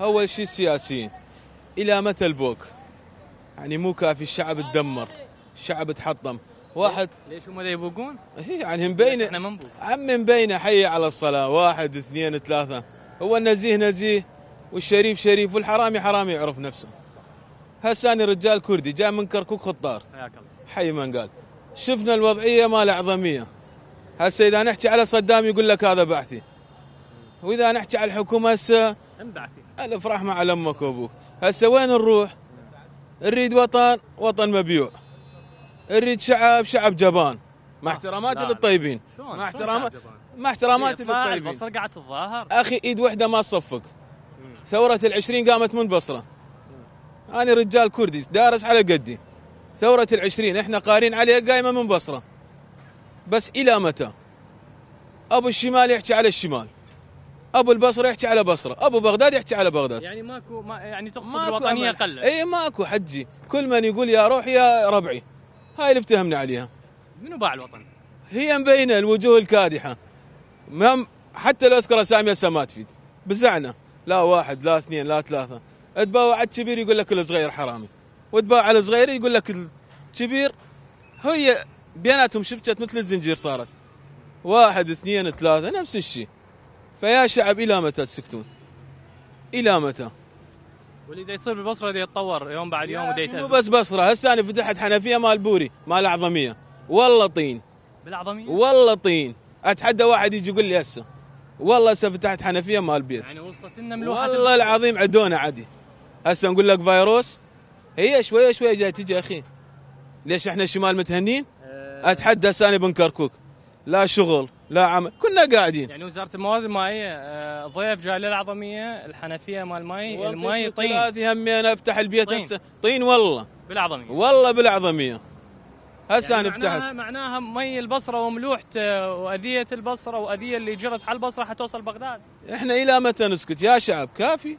أول شيء السياسيين إلى متى البوك؟ يعني مو كافي الشعب تدمر الشعب تحطم واحد ليش هم يبوقون؟ إيه، يعني مبينه احنا ما نبوق عمي مبينه حي على الصلاه واحد اثنين ثلاثه هو النزيه نزيه والشريف شريف والحرامي حرامي يعرف نفسه هساني رجال كردي جاء من كركوك خطار حياك الله حي من قال شفنا الوضعيه مال عظميه هسه اذا نحكي على صدام يقول لك هذا بعثي واذا نحكي على الحكومه هسه انبعثي الافراح مع امك وابوك هسه وين نروح؟ نريد وطن وطن مبيوع نريد شعب شعب جبان مع آه، احتراماتي للطيبين مع احترامات مع احتراماتي إيه، للطيبين البصره قاعد تتظاهر اخي ايد واحده ما تصفق ثوره العشرين قامت من بصره انا رجال كردي دارس على قدي ثوره العشرين احنا قارين عليها قايمه من بصره بس الى متى ابو الشمال يحكي على الشمال ابو البصره يحكي على بصره ابو بغداد يحكي على بغداد يعني ماكو ما يعني تقصد ماكو الوطنيه قلت اي ماكو حجي كل من يقول يا روحي يا ربعي هاي اللي افتهمنا عليها منو باع الوطن هي مبينه الوجوه الكادحه مهم حتى لو اذكر اسامي هسه ما تفيد بزعنا لا واحد لا اثنين لا ثلاثه تباوع على الكبير يقول لك الصغير حرامي وتباوع على الصغير يقول لك الكبير هي بيناتهم شبكه مثل الزنجير صارت واحد اثنين ثلاثه نفس الشيء فيا شعب الى متى تسكتون؟ الى متى؟ واللي دا يصير بالبصره دا يتطور يوم بعد يوم ودي مو بس بصره هسه انا فتحت حنفيه مال بوري مال اعظميه والله طين بالاعظميه؟ والله طين اتحدى واحد يجي يقول لي هسه والله هسه فتحت حنفيه مال بيت يعني وصلت لنا ملوحه والله العظيم عدونا عدي هسه نقول لك فيروس هي شويه شويه جاي تجي اخي ليش احنا الشمال متهنين؟ آه. اتحدى ساني بن كركوك لا شغل لا عمل كنا قاعدين يعني وزاره الموارد المائيه آه، ضيف جاله العظميه الحنفيه مال الماي الماي طين هذه همي انا افتح البيت طين, هسه طين والله بالعظميه والله بالعظميه هسه يعني انا فتحت معناها, معناها مي البصره وملوحته آه، واذيه البصره واذيه اللي جرت على البصره حتوصل بغداد احنا الى متى نسكت يا شعب كافي